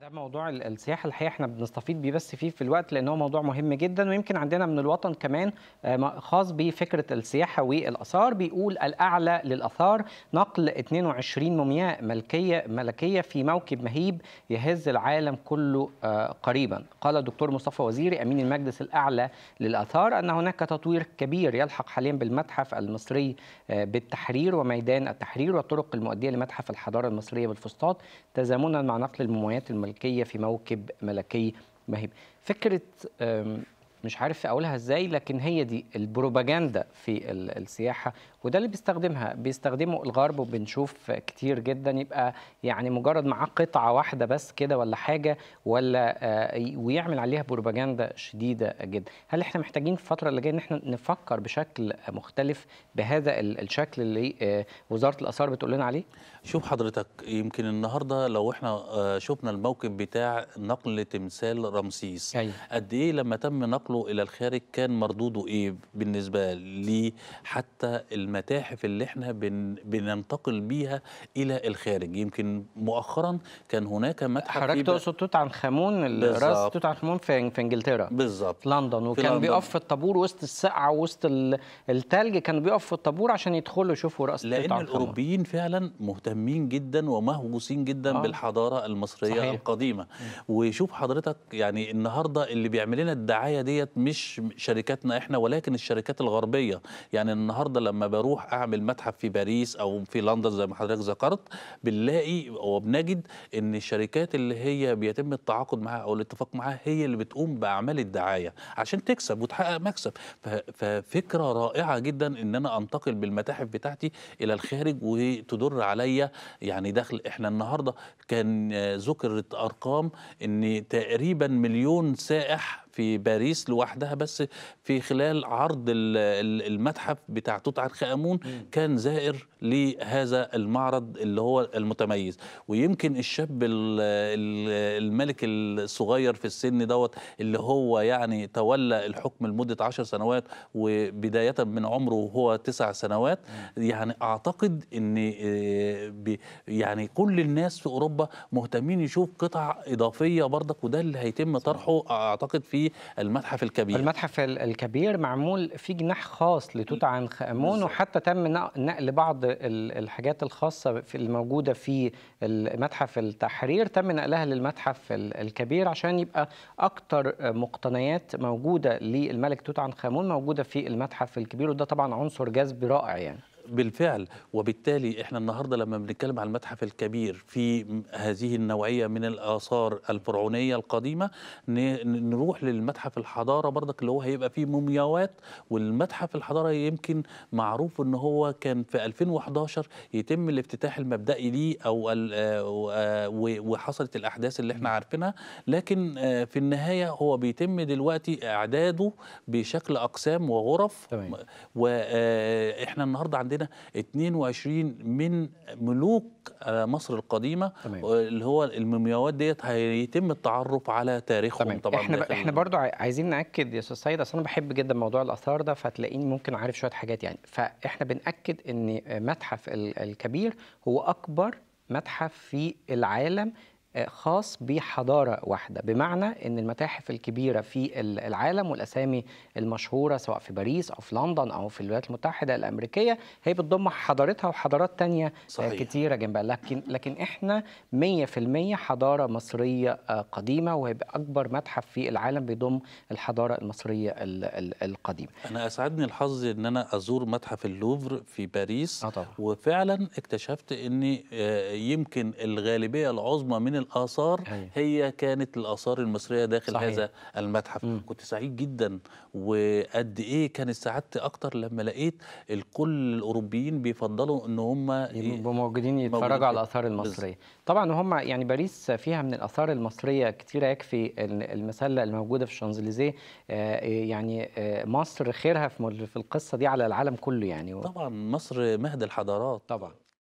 ده موضوع السياحه الحقيقه احنا بنستفيد بيه بس فيه في الوقت لان هو موضوع مهم جدا ويمكن عندنا من الوطن كمان آه، خاص بفكره السياحه والاثار بيقول الاعلى للاثار نقل 22 مومياء ملكيه ملكيه في موكب مهيب يهز العالم كله آه، قريبا قال الدكتور مصطفى وزيري امين المجلس الاعلى للاثار ان هناك تطوير كبير يلحق حاليا بالمتحف المصري آه، بالتحرير وميدان التحرير والطرق المؤديه لمتحف الحضاره المصريه بالفسطاط تزامنا مع نقل الموميات الملكيه الملكيه في موكب ملكي مهيب فكره مش عارف اقولها ازاي لكن هي دي البروباجندا في السياحه وده اللي بيستخدمها بيستخدمه الغرب وبنشوف كتير جدا يبقى يعني مجرد معاه قطعه واحده بس كده ولا حاجه ولا آه، ويعمل عليها بروباجندا شديده جدا هل احنا محتاجين في الفتره اللي جايه ان احنا نفكر بشكل مختلف بهذا الشكل اللي آه، وزاره الاثار بتقول لنا عليه شوف حضرتك يمكن النهارده لو احنا آه، شفنا الموكب بتاع نقل تمثال رمسيس أيوة. قد ايه لما تم نقله الى الخارج كان مردوده ايه بالنسبه لي حتى المتاحف اللي احنا بن بننتقل بيها الى الخارج يمكن مؤخرا كان هناك متحف حضرتك تقصد توت عنخ امون راس توت عنخ امون في انجلترا بالظبط لندن وكان بيقف في الطابور وسط السقعه وسط الثلج كانوا بيقفوا في الطابور عشان يدخلوا يشوفوا راس توت عنخ امون لان الاوروبيين فعلا مهتمين جدا ومهووسين جدا آه. بالحضاره المصريه صحيح. القديمه وشوف حضرتك يعني النهارده اللي بيعمل لنا الدعايه ديت مش شركاتنا احنا ولكن الشركات الغربيه يعني النهارده لما اروح اعمل متحف في باريس او في لندن زي ما حضرتك ذكرت بنلاقي وبنجد ان الشركات اللي هي بيتم التعاقد معها او الاتفاق معها هي اللي بتقوم باعمال الدعايه عشان تكسب وتحقق مكسب ففكره رائعه جدا ان انا انتقل بالمتاحف بتاعتي الى الخارج وتدر عليا يعني دخل احنا النهارده كان ذكرت ارقام ان تقريبا مليون سائح في باريس لوحدها بس في خلال عرض المتحف بتاع توت عنخ امون كان زائر لهذا المعرض اللي هو المتميز ويمكن الشاب الملك الصغير في السن دوت اللي هو يعني تولى الحكم لمده 10 سنوات وبدايه من عمره وهو تسع سنوات يعني اعتقد ان آه، يعني كل الناس في اوروبا مهتمين يشوف قطع اضافيه برضك وده اللي هيتم طرحه اعتقد في في المتحف الكبير المتحف الكبير معمول في جناح خاص لتوت عنخ امون وحتى تم نقل بعض الحاجات الخاصه في الموجوده في المتحف التحرير تم نقلها للمتحف الكبير عشان يبقى اكثر مقتنيات موجوده للملك توت عنخ امون موجوده في المتحف الكبير وده طبعا عنصر جذب رائع يعني بالفعل وبالتالي احنا النهارده لما بنتكلم على المتحف الكبير في هذه النوعيه من الاثار الفرعونيه القديمه نروح للمتحف الحضاره برضك اللي هو هيبقى فيه مومياوات والمتحف الحضاره يمكن معروف ان هو كان في 2011 يتم الافتتاح المبدئي ليه او آه، وحصلت الاحداث اللي احنا عارفينها لكن آه، في النهايه هو بيتم دلوقتي اعداده بشكل اقسام وغرف تمام. واحنا آه، النهارده عندنا كده 22 من ملوك آه، مصر القديمه تمام. اللي هو المومياوات ديت هيتم التعرف على تاريخهم تمام. طبعا احنا احنا برده عايزين ناكد يا استاذ سيد اصل انا بحب جدا موضوع الاثار ده فتلاقيني ممكن عارف شويه حاجات يعني فاحنا بناكد ان متحف الكبير هو اكبر متحف في العالم خاص بحضارة واحدة بمعنى أن المتاحف الكبيرة في العالم والأسامي المشهورة سواء في باريس أو في لندن أو في الولايات المتحدة الأمريكية هي بتضم حضارتها وحضارات تانية صحيح. كتيرة جنبها لكن, لكن إحنا 100% حضارة مصرية آه، قديمة وهي أكبر متحف في العالم بيضم الحضارة المصرية القديمة أنا أسعدني الحظ أن أنا أزور متحف اللوفر في باريس آه طبعا. وفعلا اكتشفت أن آه، يمكن الغالبية العظمى من الآثار أيوة. هي كانت الآثار المصرية داخل صحيح. هذا المتحف مم. كنت سعيد جدا وقد إيه كانت سعادتي أكتر لما لقيت الكل الأوروبيين بيفضلوا إن هم يبقوا موجودين يتفرجوا على الآثار المصرية طبعا هم يعني باريس فيها من الآثار المصرية كتير يكفي المسلة الموجودة في الشانزليزيه آه، يعني آه، مصر خيرها في القصة دي على العالم كله يعني طبعا مصر مهد الحضارات طبعا